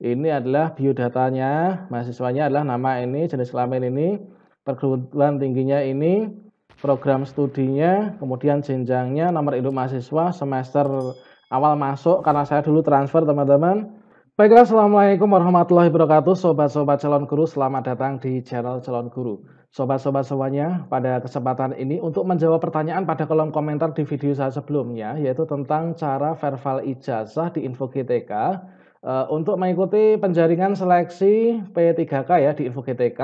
Ini adalah biodatanya, mahasiswanya adalah nama ini, jenis kelamin ini, perguruan tingginya ini, program studinya, kemudian jenjangnya, nomor induk mahasiswa, semester awal masuk karena saya dulu transfer teman-teman. Baiklah, Assalamualaikum warahmatullahi wabarakatuh. Sobat-sobat calon guru, selamat datang di channel calon guru. Sobat-sobat semuanya, pada kesempatan ini untuk menjawab pertanyaan pada kolom komentar di video saya sebelumnya, yaitu tentang cara verval ijazah di Info GTK Eh, untuk mengikuti penjaringan seleksi P3K ya di Info GTK,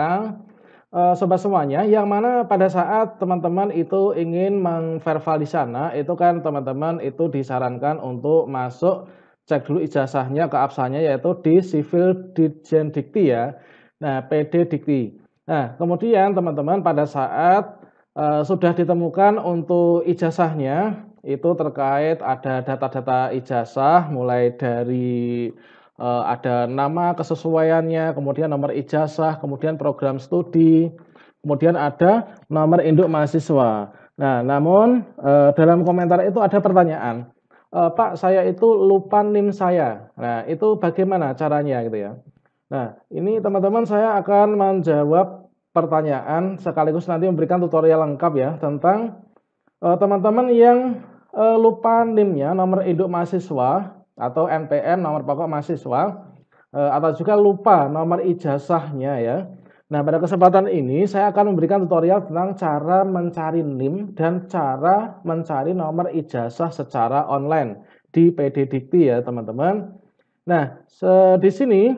eh, sobat semuanya, yang mana pada saat teman-teman itu ingin mengverval di sana, itu kan teman-teman itu disarankan untuk masuk cek dulu ijazahnya ke absahnya yaitu di Civil Dijen Dikti ya, nah PD Dikti. Nah kemudian teman-teman pada saat uh, sudah ditemukan untuk ijazahnya, itu terkait ada data-data ijazah mulai dari uh, ada nama kesesuaiannya, kemudian nomor ijazah, kemudian program studi, kemudian ada nomor induk mahasiswa. Nah, namun uh, dalam komentar itu ada pertanyaan, e, Pak saya itu lupa NIM saya. Nah, itu bagaimana caranya gitu ya? Nah, ini teman-teman saya akan menjawab pertanyaan sekaligus nanti memberikan tutorial lengkap ya tentang teman-teman uh, teman -teman yang eh, lupa nimnya nomor induk mahasiswa atau NPM, nomor pokok mahasiswa, eh, atau juga lupa nomor ijazahnya ya. Nah, pada kesempatan ini saya akan memberikan tutorial tentang cara mencari NIM dan cara mencari nomor ijazah secara online di PD Dikti ya, teman-teman. Nah, di sini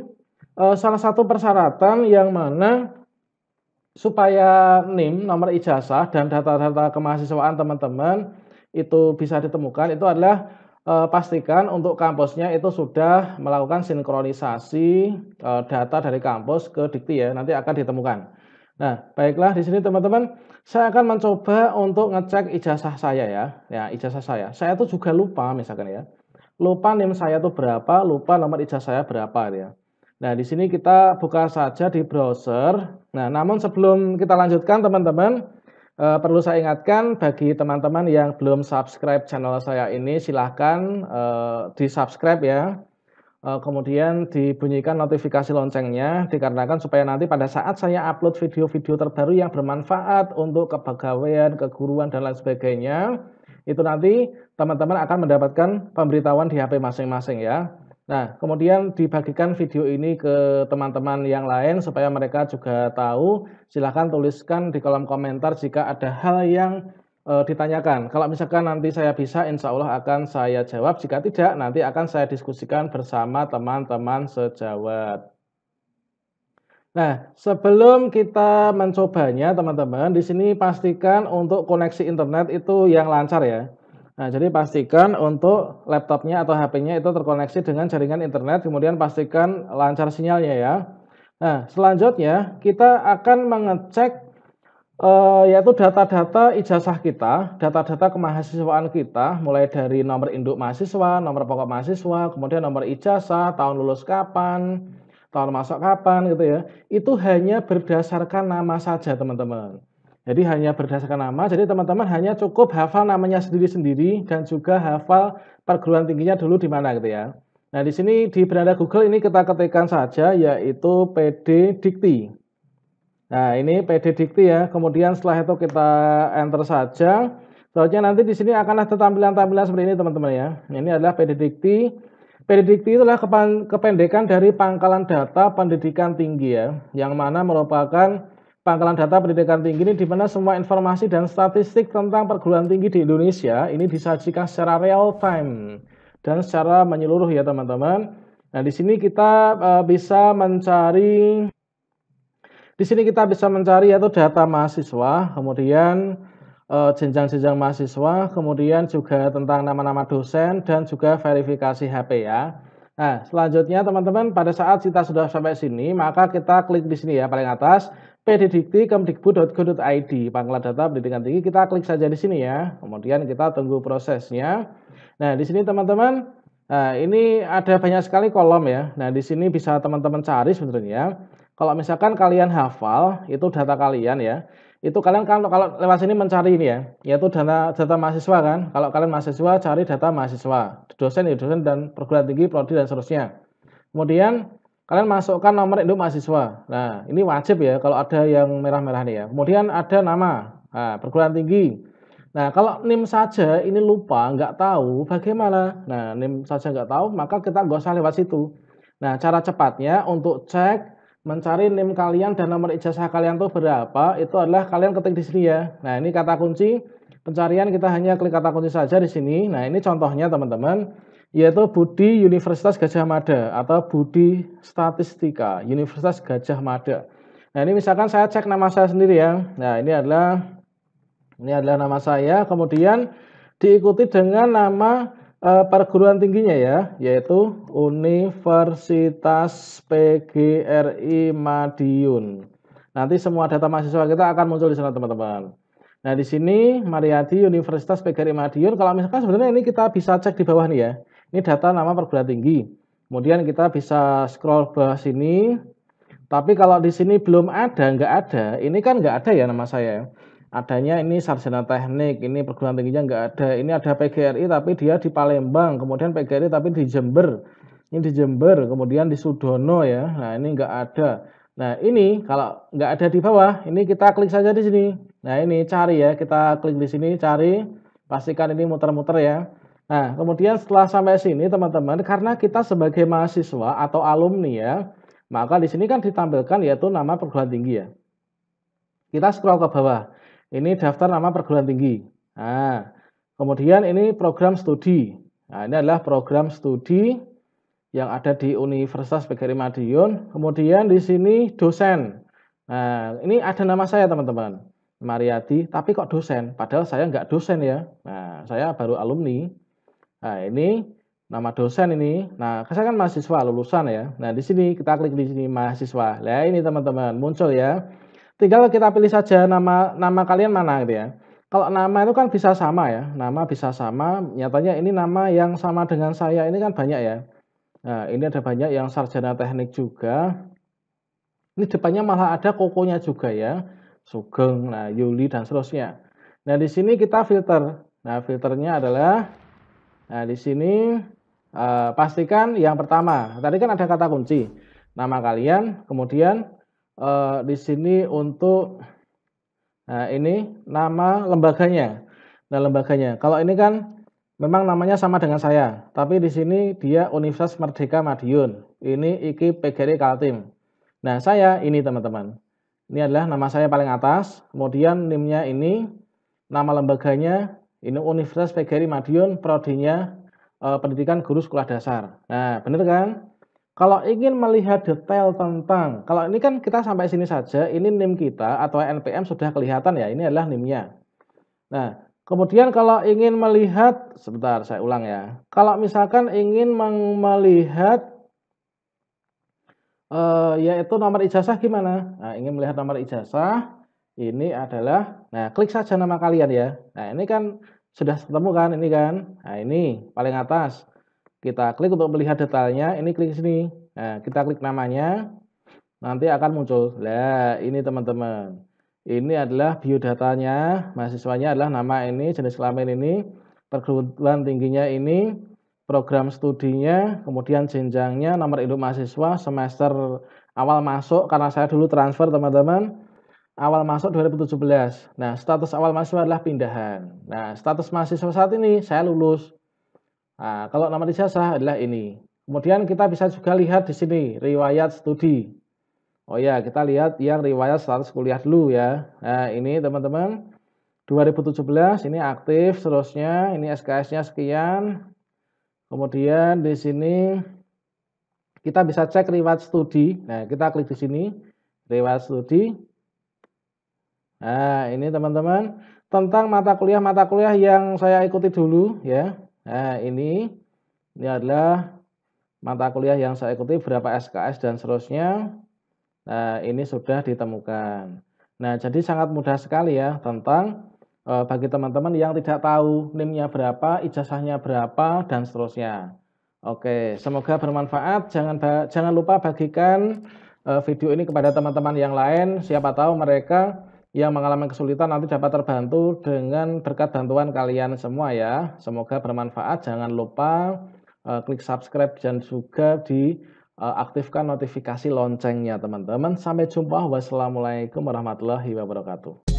eh, salah satu persyaratan yang mana supaya NIM, nomor ijazah dan data-data kemahasiswaan teman-teman itu bisa ditemukan itu adalah uh, pastikan untuk kampusnya itu sudah melakukan sinkronisasi uh, data dari kampus ke Dikti ya, nanti akan ditemukan. Nah, baiklah di sini teman-teman, saya akan mencoba untuk ngecek ijazah saya ya. Ya, ijazah saya. Saya itu juga lupa misalkan ya. Lupa NIM saya tuh berapa, lupa nomor ijazah saya berapa gitu ya. Nah, di sini kita buka saja di browser. Nah, namun sebelum kita lanjutkan teman-teman, Uh, perlu saya ingatkan bagi teman-teman yang belum subscribe channel saya ini silahkan uh, eh, di subscribe ya uh, kemudian dibunyikan notifikasi loncengnya dikarenakan supaya nanti pada saat saya upload video-video terbaru yang bermanfaat untuk kepegawaian, keguruan dan lain sebagainya itu nanti teman-teman akan mendapatkan pemberitahuan di HP masing-masing ya Nah, kemudian dibagikan video ini ke teman-teman yang lain supaya mereka juga tahu. Silahkan tuliskan di kolom komentar jika ada hal yang e, ditanyakan. Kalau misalkan nanti saya bisa, insya Allah akan saya jawab. Jika tidak, nanti akan saya diskusikan bersama teman-teman sejawat. Nah, sebelum kita mencobanya, teman-teman, di sini pastikan untuk koneksi internet itu yang lancar ya. Nah, jadi pastikan untuk laptopnya atau HP-nya itu terkoneksi dengan jaringan internet, kemudian pastikan lancar sinyalnya ya. Nah, selanjutnya kita akan mengecek eh, yaitu data-data ijazah kita, data-data kemahasiswaan kita, mulai dari nomor induk mahasiswa, nomor pokok mahasiswa, kemudian nomor ijazah, tahun lulus kapan, tahun masuk kapan gitu ya. Itu hanya berdasarkan nama saja teman-teman. Jadi hanya berdasarkan nama, jadi teman-teman hanya cukup hafal namanya sendiri-sendiri dan juga hafal perguruan tingginya dulu di mana gitu ya. Nah di sini di beranda Google ini kita ketikkan saja yaitu PD Dikti. Nah ini PD Dikti ya, kemudian setelah itu kita enter saja. Soalnya nanti di sini akan ada tampilan-tampilan seperti ini teman-teman ya. Ini adalah PD Dikti. PD Dikti itulah kependekan dari pangkalan data pendidikan tinggi ya, yang mana merupakan pangkalan data pendidikan tinggi ini di mana semua informasi dan statistik tentang perguruan tinggi di Indonesia ini disajikan secara real time dan secara menyeluruh ya teman-teman. Nah, di sini kita uh, bisa mencari di sini kita bisa mencari yaitu data mahasiswa, kemudian eh, jenjang-jenjang uh, mahasiswa, kemudian juga tentang nama-nama dosen dan juga verifikasi HP ya. Nah, selanjutnya teman-teman pada saat kita sudah sampai sini, maka kita klik di sini ya paling atas pddikti kemdikbud.go.id pangkalan data pendidikan tinggi kita klik saja di sini ya kemudian kita tunggu prosesnya nah di sini teman-teman nah, ini ada banyak sekali kolom ya nah di sini bisa teman-teman cari sebenarnya kalau misalkan kalian hafal itu data kalian ya itu kalian kalau kalau lewat sini mencari ini ya yaitu data data mahasiswa kan kalau kalian mahasiswa cari data mahasiswa dosen ya dosen dan perguruan tinggi prodi dan seterusnya kemudian kalian masukkan nomor induk mahasiswa. Nah, ini wajib ya kalau ada yang merah-merah nih ya. Kemudian ada nama, nah, perguruan tinggi. Nah, kalau NIM saja ini lupa, nggak tahu bagaimana. Nah, NIM saja nggak tahu, maka kita nggak usah lewat situ. Nah, cara cepatnya untuk cek mencari NIM kalian dan nomor ijazah kalian tuh berapa, itu adalah kalian ketik di sini ya. Nah, ini kata kunci pencarian kita hanya klik kata kunci saja di sini. Nah, ini contohnya teman-teman yaitu Budi Universitas Gajah Mada atau Budi Statistika Universitas Gajah Mada. Nah ini misalkan saya cek nama saya sendiri ya. Nah ini adalah ini adalah nama saya. Kemudian diikuti dengan nama e, perguruan tingginya ya, yaitu Universitas PGRI Madiun. Nanti semua data mahasiswa kita akan muncul di sana teman-teman. Nah di sini Mariadi Universitas PGRI Madiun. Kalau misalkan sebenarnya ini kita bisa cek di bawah nih ya. Ini data nama perguruan tinggi. Kemudian kita bisa scroll bawah sini. Tapi kalau di sini belum ada, nggak ada. Ini kan nggak ada ya nama saya. Adanya ini sarjana teknik, ini perguruan tingginya nggak ada. Ini ada PGRI tapi dia di Palembang. Kemudian PGRI tapi di Jember. Ini di Jember, kemudian di Sudono ya. Nah ini nggak ada. Nah, ini kalau nggak ada di bawah, ini kita klik saja di sini. Nah, ini cari ya, kita klik di sini, cari. Pastikan ini muter-muter ya. Nah, kemudian setelah sampai sini teman-teman, karena kita sebagai mahasiswa atau alumni ya, maka di sini kan ditampilkan yaitu nama perguruan tinggi ya. Kita scroll ke bawah. Ini daftar nama perguruan tinggi. Nah, kemudian ini program studi. Nah, ini adalah program studi yang ada di Universitas PGRI Madiun. Kemudian di sini dosen. Nah, ini ada nama saya teman-teman. Mariati, tapi kok dosen? Padahal saya nggak dosen ya. Nah, saya baru alumni. Nah, ini nama dosen ini. Nah, saya kan mahasiswa lulusan ya. Nah, di sini kita klik di sini mahasiswa. Nah, ini teman-teman muncul ya. Tinggal kita pilih saja nama nama kalian mana gitu ya. Kalau nama itu kan bisa sama ya. Nama bisa sama. Nyatanya ini nama yang sama dengan saya ini kan banyak ya. Nah, ini ada banyak yang sarjana teknik juga. Ini depannya malah ada kokonya juga ya. Sugeng, nah Yuli dan seterusnya. Nah, di sini kita filter. Nah, filternya adalah Nah, di sini eh, pastikan yang pertama, tadi kan ada kata kunci, nama kalian, kemudian eh, di sini untuk nah, ini nama lembaganya. Nah, lembaganya. Kalau ini kan memang namanya sama dengan saya, tapi di sini dia Universitas Merdeka Madiun. Ini IKI PGRI Kaltim. Nah, saya ini teman-teman. Ini adalah nama saya paling atas, kemudian nimnya ini, nama lembaganya, ini Universitas PGRI Madiun, prodinya e, pendidikan guru sekolah dasar. Nah, benar kan? Kalau ingin melihat detail tentang, kalau ini kan kita sampai sini saja, ini NIM kita atau NPM sudah kelihatan ya, ini adalah NIM-nya. Nah, kemudian kalau ingin melihat, sebentar saya ulang ya. Kalau misalkan ingin melihat e, yaitu nomor ijazah gimana? Nah, ingin melihat nomor ijazah, ini adalah nah klik saja nama kalian ya. Nah, ini kan sudah ketemu kan ini kan. Nah, ini paling atas. Kita klik untuk melihat detailnya, ini klik sini. Nah, kita klik namanya. Nanti akan muncul. Nah, ini teman-teman. Ini adalah biodatanya, mahasiswanya adalah nama ini, jenis kelamin ini, perguruan tingginya ini, program studinya, kemudian jenjangnya, nomor induk mahasiswa, semester awal masuk karena saya dulu transfer teman-teman awal masuk 2017. Nah, status awal mahasiswa adalah pindahan. Nah, status mahasiswa saat ini saya lulus. Nah, kalau nama ijazah adalah ini. Kemudian kita bisa juga lihat di sini riwayat studi. Oh ya, kita lihat yang riwayat status kuliah dulu ya. Nah, ini teman-teman 2017 ini aktif, seterusnya ini SKS-nya sekian. Kemudian di sini kita bisa cek riwayat studi. Nah, kita klik di sini riwayat studi. Nah, ini teman-teman tentang mata kuliah-mata kuliah yang saya ikuti dulu ya. Nah, ini ini adalah mata kuliah yang saya ikuti berapa SKS dan seterusnya. Nah, ini sudah ditemukan. Nah, jadi sangat mudah sekali ya tentang eh, bagi teman-teman yang tidak tahu NIM-nya berapa, ijazahnya berapa dan seterusnya. Oke, semoga bermanfaat. Jangan jangan lupa bagikan eh, video ini kepada teman-teman yang lain, siapa tahu mereka yang mengalami kesulitan nanti dapat terbantu dengan berkat bantuan kalian semua ya. Semoga bermanfaat. Jangan lupa eh, klik subscribe dan juga diaktifkan eh, notifikasi loncengnya teman-teman. Sampai jumpa. Wassalamualaikum warahmatullahi wabarakatuh.